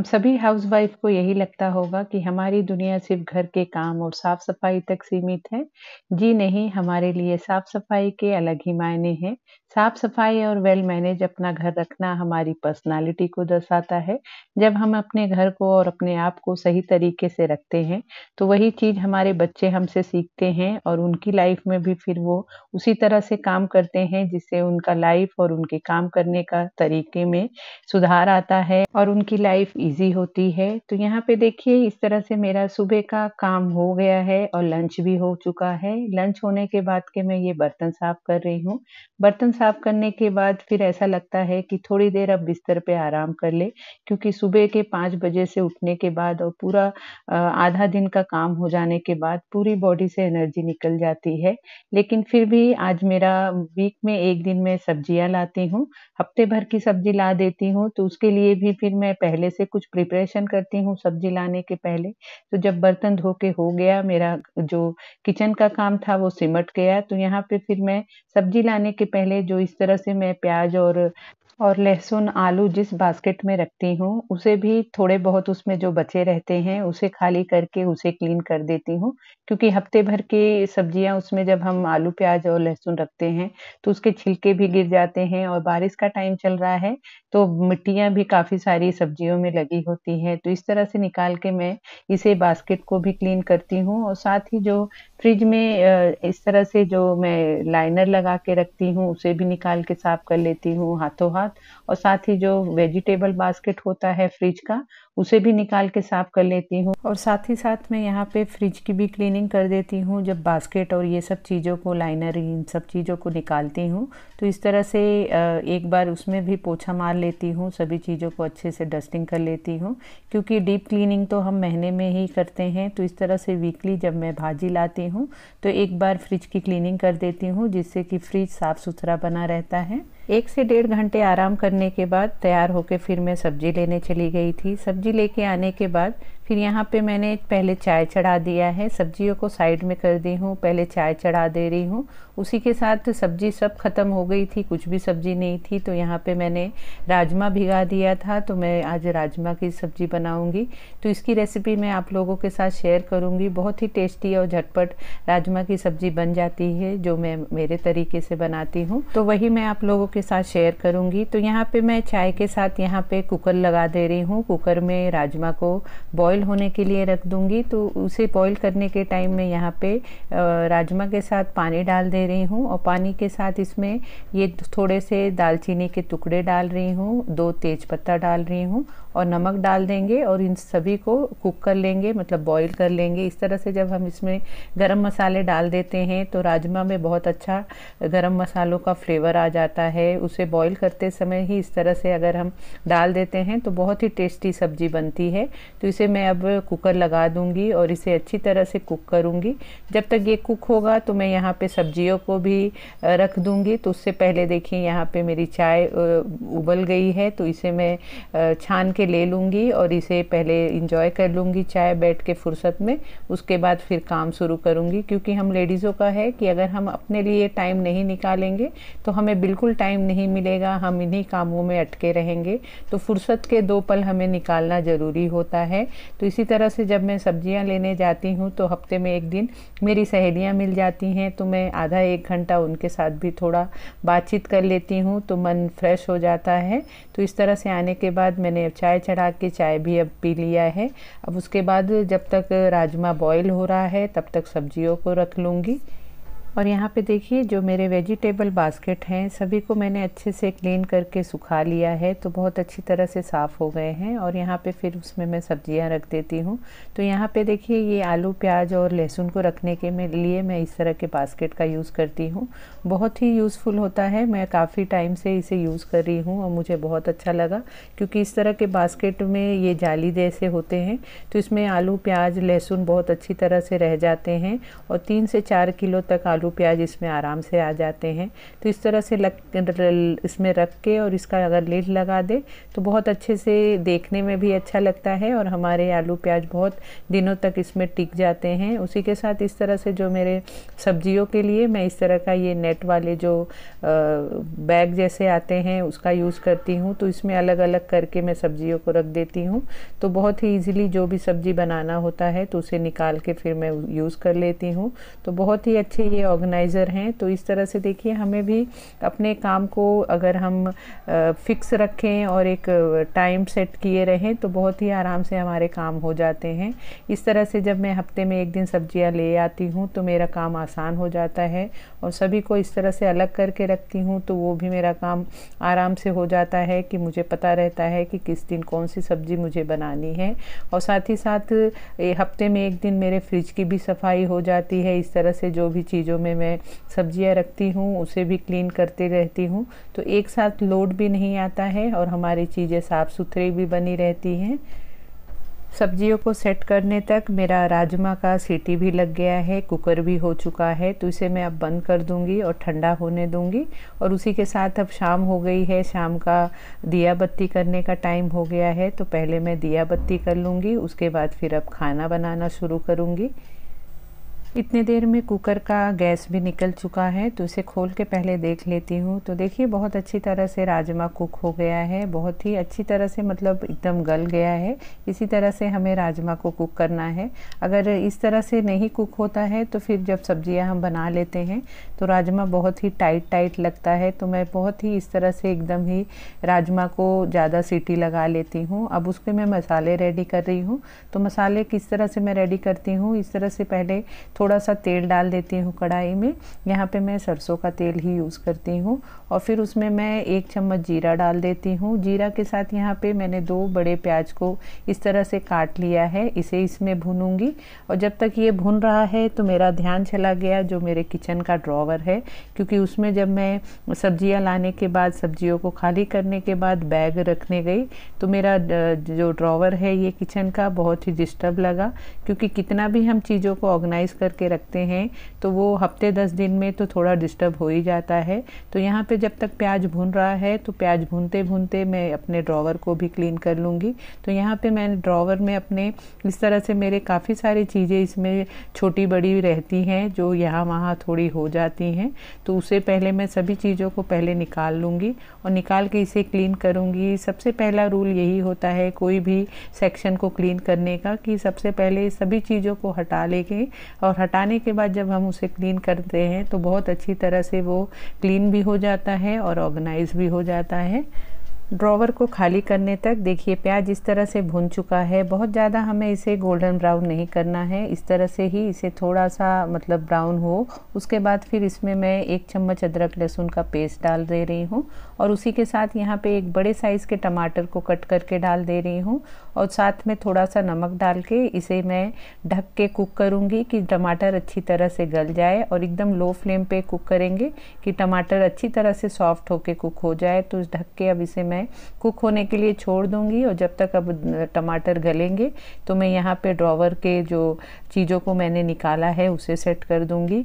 हम सभी हाउसवाइफ को यही लगता होगा कि हमारी दुनिया सिर्फ घर के काम और साफ सफाई तक सीमित है जी नहीं हमारे लिए साफ सफाई के अलग ही मायने हैं साफ सफाई और वेल मैनेज अपना घर रखना हमारी पर्सनालिटी को दर्शाता है जब हम अपने घर को और अपने आप को सही तरीके से रखते हैं तो वही चीज़ हमारे बच्चे हमसे सीखते हैं और उनकी लाइफ में भी फिर वो उसी तरह से काम करते हैं जिससे उनका लाइफ और उनके काम करने का तरीके में सुधार आता है और उनकी लाइफ ईजी होती है तो यहाँ पे देखिए इस तरह से मेरा सुबह का काम हो गया है और लंच भी हो चुका है लंच होने के बाद के मैं ये बर्तन साफ कर रही हूँ बर्तन साफ करने के बाद फिर ऐसा लगता है कि थोड़ी देर अब बिस्तर पे आराम कर ले क्योंकि सुबह के पांच बजे से उठने के बाद और पूरा आधा दिन का काम हो जाने के बाद पूरी बॉडी से एनर्जी निकल जाती है लेकिन फिर भी आज मेरा वीक में एक दिन में सब्जियां लाती हूँ हफ्ते भर की सब्जी ला देती हूँ तो उसके लिए भी फिर मैं पहले से कुछ प्रिपरेशन करती हूँ सब्जी लाने के पहले तो जब बर्तन धो के हो गया मेरा जो किचन का काम था वो सिमट गया तो यहाँ पे फिर मैं सब्जी लाने के पहले जो इस तरह से मैं प्याज और और लहसुन आलू जिस बास्केट में रखती हूँ उसे भी थोड़े बहुत उसमें जो बचे रहते हैं उसे खाली करके उसे क्लीन कर देती हूँ क्योंकि हफ्ते भर की सब्जियाँ उसमें जब हम आलू प्याज और लहसुन रखते हैं तो उसके छिलके भी गिर जाते हैं और बारिश का टाइम चल रहा है तो मिट्टियाँ भी काफ़ी सारी सब्जियों में लगी होती हैं तो इस तरह से निकाल के मैं इसे बास्केट को भी क्लीन करती हूँ और साथ ही जो फ्रिज में इस तरह से जो मैं लाइनर लगा के रखती हूँ उसे भी निकाल के साफ कर लेती हूँ हाथों हाथ साथ और साथ ही जो वेजिटेबल बास्केट होता है फ्रिज का उसे भी निकाल के साफ कर लेती हूँ और साथ ही साथ मैं यहाँ पे फ्रिज की भी क्लीनिंग कर देती हूँ जब बास्केट और ये सब चीज़ों को लाइनर इन सब चीज़ों को निकालती हूँ तो इस तरह से एक बार उसमें भी पोछा मार लेती हूँ सभी चीज़ों को अच्छे से डस्टिंग कर लेती हूँ क्योंकि डीप क्लीनिंग तो हम महीने में ही करते हैं तो इस तरह से वीकली जब मैं भाजी लाती हूँ तो एक बार फ्रिज की क्लीनिंग कर देती हूँ जिससे कि फ्रिज साफ़ सुथरा बना रहता है एक से डेढ़ घंटे आराम करने के बाद तैयार होकर फिर मैं सब्ज़ी लेने चली गई थी सब्ज़ी लेके आने के बाद फिर यहाँ पे मैंने पहले चाय चढ़ा दिया है सब्जियों को साइड में कर दी हूँ पहले चाय चढ़ा दे रही हूँ उसी के साथ सब्जी सब ख़त्म हो गई थी कुछ भी सब्जी नहीं थी तो यहाँ पे मैंने राजमा भिगा दिया था तो मैं आज राजमा की सब्ज़ी बनाऊँगी तो इसकी रेसिपी मैं आप लोगों के साथ शेयर करूँगी बहुत ही टेस्टी और झटपट राजमा की सब्ज़ी बन जाती है जो मैं मेरे तरीके से बनाती हूँ तो वही मैं आप लोगों के साथ शेयर करूँगी तो यहाँ पर मैं चाय के साथ यहाँ पर कुकर लगा दे रही हूँ कुकर में राजमा को बॉयल बॉईल होने के लिए रख दूंगी तो उसे बॉईल करने के टाइम में यहाँ पे राजमा के साथ पानी डाल दे रही हूँ और पानी के साथ इसमें ये थोड़े से दालचीनी के टुकड़े डाल रही हूँ दो तेज़पत्ता डाल रही हूँ और नमक डाल देंगे और इन सभी को कुक कर लेंगे मतलब बॉईल कर लेंगे इस तरह से जब हम इसमें गरम मसाले डाल देते हैं तो राजमा में बहुत अच्छा गरम मसालों का फ्लेवर आ जाता है उसे बॉईल करते समय ही इस तरह से अगर हम डाल देते हैं तो बहुत ही टेस्टी सब्जी बनती है तो इसे मैं अब कुकर लगा दूँगी और इसे अच्छी तरह से कुक करूँगी जब तक ये कुक होगा तो मैं यहाँ पर सब्जियों को भी रख दूँगी तो उससे पहले देखिए यहाँ पर मेरी चाय उबल गई है तो इसे मैं छान के के ले लूँगी और इसे पहले इंजॉय कर लूँगी चाय बैठ के फुर्सत में उसके बाद फिर काम शुरू करूँगी क्योंकि हम लेडीज़ों का है कि अगर हम अपने लिए टाइम नहीं निकालेंगे तो हमें बिल्कुल टाइम नहीं मिलेगा हम इन्हीं कामों में अटके रहेंगे तो फुर्सत के दो पल हमें निकालना ज़रूरी होता है तो इसी तरह से जब मैं सब्ज़ियाँ लेने जाती हूँ तो हफ्ते में एक दिन मेरी सहेलियाँ मिल जाती हैं तो मैं आधा एक घंटा उनके साथ भी थोड़ा बातचीत कर लेती हूँ तो मन फ्रेश हो जाता है तो इस तरह से आने के बाद मैंने चाय चाय चढ़ा के चाय भी अब पी लिया है अब उसके बाद जब तक राजमा बॉईल हो रहा है तब तक सब्जियों को रख लूँगी और यहाँ पे देखिए जो मेरे वेजिटेबल बास्केट हैं सभी को मैंने अच्छे से क्लीन करके सुखा लिया है तो बहुत अच्छी तरह से साफ़ हो गए हैं और यहाँ पे फिर उसमें मैं सब्जियाँ रख देती हूँ तो यहाँ पे देखिए ये आलू प्याज और लहसुन को रखने के लिए मैं इस तरह के बास्केट का यूज़ करती हूँ बहुत ही यूज़फुल होता है मैं काफ़ी टाइम से इसे यूज़ कर रही हूँ और मुझे बहुत अच्छा लगा क्योंकि इस तरह के बास्केट में ये जाली जैसे होते हैं तो इसमें आलू प्याज लहसुन बहुत अच्छी तरह से रह जाते हैं और तीन से चार किलो तक आलू प्याज इसमें आराम से आ जाते हैं तो इस तरह से लग इसमें रख के और इसका अगर लीड लगा दे तो बहुत अच्छे से देखने में भी अच्छा लगता है और हमारे आलू प्याज बहुत दिनों तक इसमें टिक जाते हैं उसी के साथ इस तरह से जो मेरे सब्जियों के लिए मैं इस तरह का ये नेट वाले जो बैग जैसे आते हैं उसका यूज़ करती हूँ तो इसमें अलग अलग करके मैं सब्जियों को रख देती हूँ तो बहुत ही ईजिली जो भी सब्ज़ी बनाना होता है तो उसे निकाल के फिर मैं यूज़ कर लेती हूँ तो बहुत ही अच्छे ये ऑर्गेनाइज़र हैं तो इस तरह से देखिए हमें भी अपने काम को अगर हम फिक्स रखें और एक टाइम सेट किए रहें तो बहुत ही आराम से हमारे काम हो जाते हैं इस तरह से जब मैं हफ्ते में एक दिन सब्जियां ले आती हूँ तो मेरा काम आसान हो जाता है और सभी को इस तरह से अलग करके रखती हूँ तो वो भी मेरा काम आराम से हो जाता है कि मुझे पता रहता है कि किस दिन कौन सी सब्ज़ी मुझे बनानी है और साथ ही साथ हफ्ते में एक दिन मेरे फ्रिज की भी सफाई हो जाती है इस तरह से जो भी चीज़ों में मैं सब्जियां रखती हूँ उसे भी क्लीन करती रहती हूँ तो एक साथ लोड भी नहीं आता है और हमारी चीज़ें साफ़ सुथरी भी बनी रहती हैं सब्जियों को सेट करने तक मेरा राजमा का सीटी भी लग गया है कुकर भी हो चुका है तो इसे मैं अब बंद कर दूंगी और ठंडा होने दूंगी और उसी के साथ अब शाम हो गई है शाम का दिया बत्ती करने का टाइम हो गया है तो पहले मैं दिया बत्ती कर लूँगी उसके बाद फिर अब खाना बनाना शुरू करूँगी इतने देर में कुकर का गैस भी निकल चुका है तो इसे खोल के पहले देख लेती हूँ तो देखिए बहुत अच्छी तरह से राजमा कुक हो गया है बहुत ही अच्छी तरह से मतलब एकदम गल गया है इसी तरह से हमें राजमा को कुक करना है अगर इस तरह से नहीं कुक होता है तो फिर जब सब्जियाँ हम बना लेते हैं तो राजमा बहुत ही टाइट टाइट लगता है तो मैं बहुत ही इस तरह से एकदम ही राजमा को ज़्यादा सीटी लगा लेती हूँ अब उसके मैं मसाले रेडी कर रही हूँ तो मसाले किस तरह से मैं रेडी करती हूँ इस तरह से पहले थोड़ा सा तेल डाल देती हूँ कढ़ाई में यहाँ पे मैं सरसों का तेल ही यूज़ करती हूँ और फिर उसमें मैं एक चम्मच जीरा डाल देती हूँ जीरा के साथ यहाँ पे मैंने दो बड़े प्याज को इस तरह से काट लिया है इसे इसमें भूनूंगी और जब तक ये भून रहा है तो मेरा ध्यान चला गया जो मेरे किचन का ड्रॉवर है क्योंकि उसमें जब मैं सब्जियाँ लाने के बाद सब्जियों को खाली करने के बाद बैग रखने गई तो मेरा जो ड्रॉवर है ये किचन का बहुत ही डिस्टर्ब लगा क्योंकि कितना भी हम चीज़ों को ऑर्गेनाइज़ कर करके रखते हैं तो वो हफ्ते दस दिन में तो थोड़ा डिस्टर्ब हो ही जाता है तो यहाँ पे जब तक प्याज भून रहा है तो प्याज भूनते भूनते मैं अपने ड्रॉवर को भी क्लीन कर लूँगी तो यहाँ पे मैंने ड्रॉवर में अपने इस तरह से मेरे काफ़ी सारी चीज़ें इसमें छोटी बड़ी रहती हैं जो यहाँ वहाँ थोड़ी हो जाती हैं तो उसे पहले मैं सभी चीज़ों को पहले निकाल लूँगी और निकाल के इसे क्लीन करूँगी सबसे पहला रूल यही होता है कोई भी सेक्शन को क्लीन करने का कि सबसे पहले सभी चीज़ों को हटा लेंगे और हटाने के बाद जब हम उसे क्लीन करते हैं तो बहुत अच्छी तरह से वो क्लीन भी हो जाता है और ऑर्गेनाइज भी हो जाता है ड्रॉवर को खाली करने तक देखिए प्याज इस तरह से भुन चुका है बहुत ज़्यादा हमें इसे गोल्डन ब्राउन नहीं करना है इस तरह से ही इसे थोड़ा सा मतलब ब्राउन हो उसके बाद फिर इसमें मैं एक चम्मच अदरक लहसुन का पेस्ट डाल दे रही हूँ और उसी के साथ यहाँ पे एक बड़े साइज़ के टमाटर को कट करके डाल दे रही हूँ और साथ में थोड़ा सा नमक डाल के इसे मैं ढक के कुक करूँगी कि टमाटर अच्छी तरह से गल जाए और एकदम लो फ्लेम पर कुक करेंगे कि टमाटर अच्छी तरह से सॉफ्ट होकर कुक हो जाए तो ढक के अब इसे मैं मैं कुक होने के लिए छोड़ दूंगी और जब तक अब टमाटर गलेंगे तो मैं यहाँ पे ड्रॉवर के जो चीज़ों को मैंने निकाला है उसे सेट कर दूँगी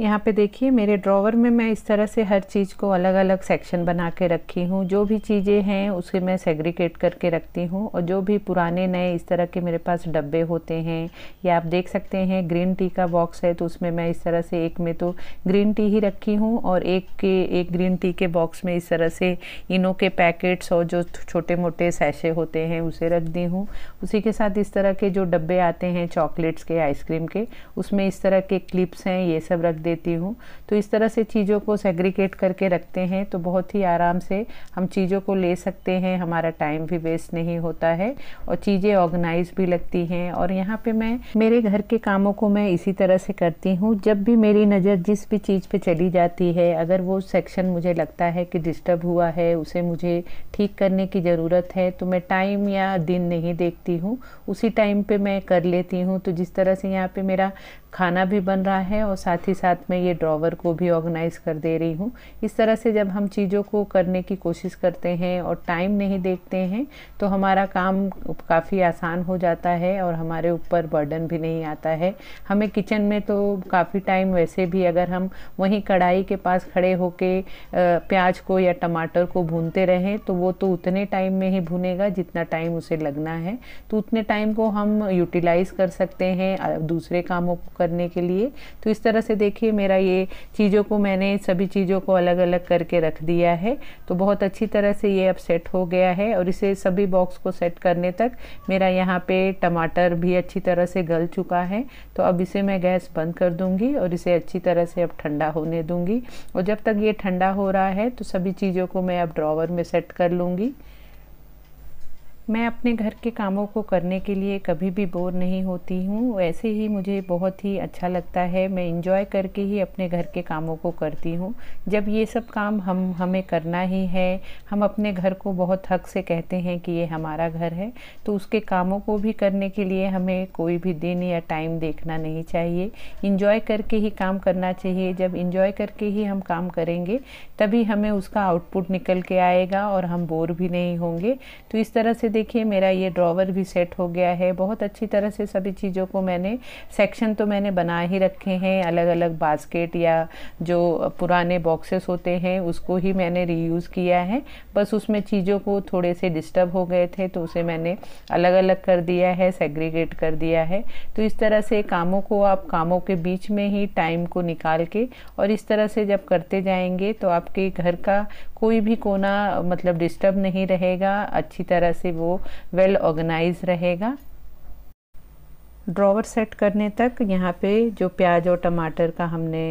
यहाँ पे देखिए मेरे ड्रॉवर में मैं इस तरह से हर चीज़ को अलग अलग सेक्शन बना के रखी हूँ जो भी चीज़ें हैं उसे मैं सेग्रीगेट करके रखती हूँ और जो भी पुराने नए इस तरह के मेरे पास डब्बे होते हैं या आप देख सकते हैं ग्रीन टी का बॉक्स है तो उसमें मैं इस तरह से एक में तो ग्रीन टी ही रखी हूँ और एक के एक ग्रीन टी के बॉक्स में इस तरह से इनो के पैकेट्स और जो छोटे मोटे सैशे होते हैं उसे रख दी हूँ उसी के साथ इस तरह के जो डब्बे आते हैं चॉकलेट्स के आइसक्रीम के उसमें इस तरह के क्लिप्स हैं ये सब रख दे देती हूँ तो इस तरह से चीज़ों को सेग्रीगेट करके रखते हैं तो बहुत ही आराम से हम चीज़ों को ले सकते हैं हमारा टाइम भी वेस्ट नहीं होता है और चीज़ें ऑर्गेनाइज भी लगती हैं और यहाँ पे मैं मेरे घर के कामों को मैं इसी तरह से करती हूँ जब भी मेरी नज़र जिस भी चीज़ पर चली जाती है अगर वो सेक्शन मुझे लगता है कि डिस्टर्ब हुआ है उसे मुझे ठीक करने की ज़रूरत है तो मैं टाइम या दिन नहीं देखती हूँ उसी टाइम पे मैं कर लेती हूँ तो जिस तरह से यहाँ पे मेरा खाना भी बन रहा है और साथ ही साथ मैं ये ड्रॉवर को भी ऑर्गेनाइज़ कर दे रही हूँ इस तरह से जब हम चीज़ों को करने की कोशिश करते हैं और टाइम नहीं देखते हैं तो हमारा काम काफ़ी आसान हो जाता है और हमारे ऊपर बर्डन भी नहीं आता है हमें किचन में तो काफ़ी टाइम वैसे भी अगर हम वहीं कढ़ाई के पास खड़े होके प्याज को या टमाटर को भूनते रहें तो वो तो उतने टाइम में ही भुनेगा जितना टाइम उसे लगना है तो उतने टाइम को हम यूटिलाइज़ कर सकते हैं दूसरे कामों को करने के लिए तो इस तरह से देखिए मेरा ये चीज़ों को मैंने सभी चीज़ों को अलग अलग करके रख दिया है तो बहुत अच्छी तरह से ये अब सेट हो गया है और इसे सभी बॉक्स को सेट करने तक मेरा यहाँ पे टमाटर भी अच्छी तरह से गल चुका है तो अब इसे मैं गैस बंद कर दूँगी और इसे अच्छी तरह से अब ठंडा होने दूँगी और जब तक ये ठंडा हो रहा है तो सभी चीज़ों को मैं अब ड्रॉवर में सेट कर लूँगी मैं अपने घर के कामों को करने के लिए कभी भी बोर नहीं होती हूँ वैसे ही मुझे बहुत ही अच्छा लगता है मैं इंजॉय करके ही अपने घर के कामों को करती हूँ जब ये सब काम हम हमें करना ही है हम अपने घर को बहुत हक से कहते हैं कि ये हमारा घर है तो उसके कामों को भी करने के लिए हमें कोई भी दिन या टाइम देखना नहीं चाहिए इंजॉय करके ही काम करना चाहिए जब इंजॉय करके ही हम काम करेंगे तभी हमें उसका आउटपुट निकल के आएगा और हम बोर भी नहीं होंगे तो इस तरह से देखिए मेरा ये ड्रॉवर भी सेट हो गया है बहुत अच्छी तरह से सभी चीज़ों को मैंने सेक्शन तो मैंने बना ही रखे हैं अलग अलग बास्केट या जो पुराने बॉक्सेस होते हैं उसको ही मैंने रीयूज़ किया है बस उसमें चीज़ों को थोड़े से डिस्टर्ब हो गए थे तो उसे मैंने अलग अलग कर दिया है सेग्रीगेट कर दिया है तो इस तरह से कामों को आप कामों के बीच में ही टाइम को निकाल के और इस तरह से जब करते जाएंगे तो आपके घर का कोई भी कोना मतलब डिस्टर्ब नहीं रहेगा अच्छी तरह से वो वेल well ऑर्गेनाइज रहेगा ड्रॉवर सेट करने तक यहाँ पे जो प्याज और टमाटर का हमने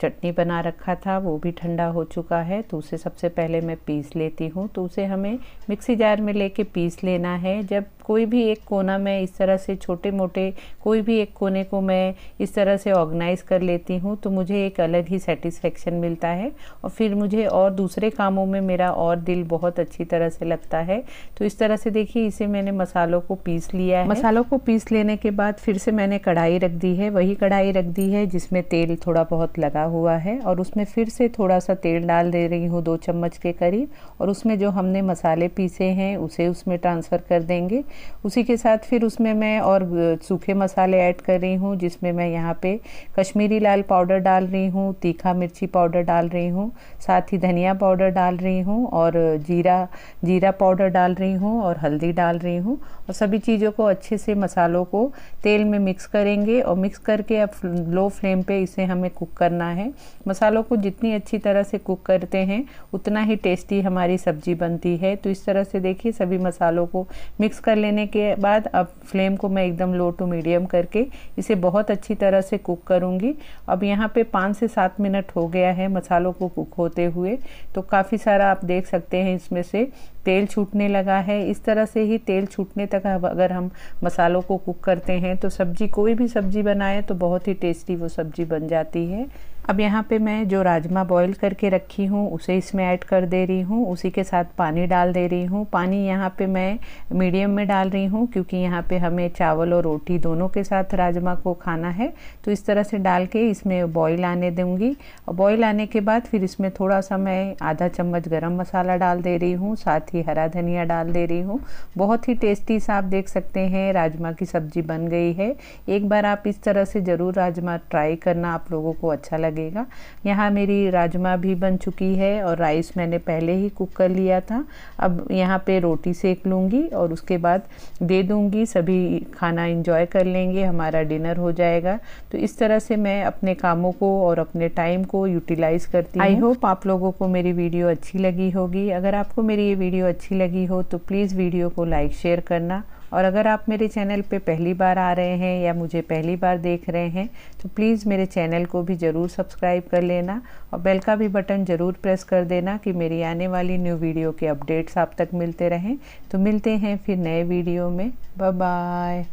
चटनी बना रखा था वो भी ठंडा हो चुका है तो उसे सबसे पहले मैं पीस लेती हूँ तो उसे हमें मिक्सी जार में लेके पीस लेना है जब कोई भी एक कोना मैं इस तरह से छोटे मोटे कोई भी एक कोने को मैं इस तरह से ऑर्गेनाइज़ कर लेती हूँ तो मुझे एक अलग ही सेटिस्फेक्शन मिलता है और फिर मुझे और दूसरे कामों में मेरा और दिल बहुत अच्छी तरह से लगता है तो इस तरह से देखिए इसे मैंने मसालों को पीस लिया है मसालों को पीस लेने के बाद फिर से मैंने कढ़ाई रख दी है वही कढ़ाई रख दी है जिसमें तेल थोड़ा बहुत लगा हुआ है और उसमें फिर से थोड़ा सा तेल डाल दे रही हूँ दो चम्मच के करीब और उसमें जो हमने मसाले पीसे हैं उसे उसमें ट्रांसफ़र कर देंगे उसी के साथ फिर उसमें मैं और सूखे मसाले ऐड कर रही हूँ जिसमें मैं यहाँ पे कश्मीरी लाल पाउडर डाल रही हूँ तीखा मिर्ची पाउडर डाल रही हूँ साथ ही धनिया पाउडर डाल रही हूँ और जीरा जीरा पाउडर डाल रही हूँ और हल्दी डाल रही हूँ और सभी चीज़ों को अच्छे से मसालों को तेल में मिक्स करेंगे और मिक्स करके अब लो फ्लेम पर इसे हमें कुक करना है मसालों को जितनी अच्छी तरह से कुक करते हैं उतना ही टेस्टी हमारी सब्ज़ी बनती है तो इस तरह से देखिए सभी मसालों को मिक्स कर लेने के बाद अब फ्लेम को मैं एकदम लो टू मीडियम करके इसे बहुत अच्छी तरह से कुक करूँगी अब यहाँ पे पाँच से सात मिनट हो गया है मसालों को कुक होते हुए तो काफ़ी सारा आप देख सकते हैं इसमें से तेल छूटने लगा है इस तरह से ही तेल छूटने तक अगर हम मसालों को कुक करते हैं तो सब्ज़ी कोई भी सब्ज़ी बनाए तो बहुत ही टेस्टी वो सब्ज़ी बन जाती है अब यहाँ पे मैं जो राजमा बॉईल करके रखी हूँ उसे इसमें ऐड कर दे रही हूँ उसी के साथ पानी डाल दे रही हूँ पानी यहाँ पे मैं मीडियम में डाल रही हूँ क्योंकि यहाँ पे हमें चावल और रोटी दोनों के साथ राजमा को खाना है तो इस तरह से डाल के इसमें बॉईल आने दूँगी और बॉयल आने के बाद फिर इसमें थोड़ा सा मैं आधा चम्मच गर्म मसाला डाल दे रही हूँ साथ ही हरा धनिया डाल दे रही हूँ बहुत ही टेस्टी सा आप देख सकते हैं राजमा की सब्ज़ी बन गई है एक बार आप इस तरह से ज़रूर राजमा ट्राई करना आप लोगों को अच्छा लगेगा लगेगा यहाँ मेरी राजमा भी बन चुकी है और राइस मैंने पहले ही कुक कर लिया था अब यहाँ पे रोटी सेक लूँगी और उसके बाद दे दूँगी सभी खाना इंजॉय कर लेंगे हमारा डिनर हो जाएगा तो इस तरह से मैं अपने कामों को और अपने टाइम को यूटिलाइज़ करती आई होप आप लोगों को मेरी वीडियो अच्छी लगी होगी अगर आपको मेरी ये वीडियो अच्छी लगी हो तो प्लीज़ वीडियो को लाइक शेयर करना और अगर आप मेरे चैनल पे पहली बार आ रहे हैं या मुझे पहली बार देख रहे हैं तो प्लीज़ मेरे चैनल को भी ज़रूर सब्सक्राइब कर लेना और बेल का भी बटन ज़रूर प्रेस कर देना कि मेरी आने वाली न्यू वीडियो के अपडेट्स आप तक मिलते रहें तो मिलते हैं फिर नए वीडियो में बाय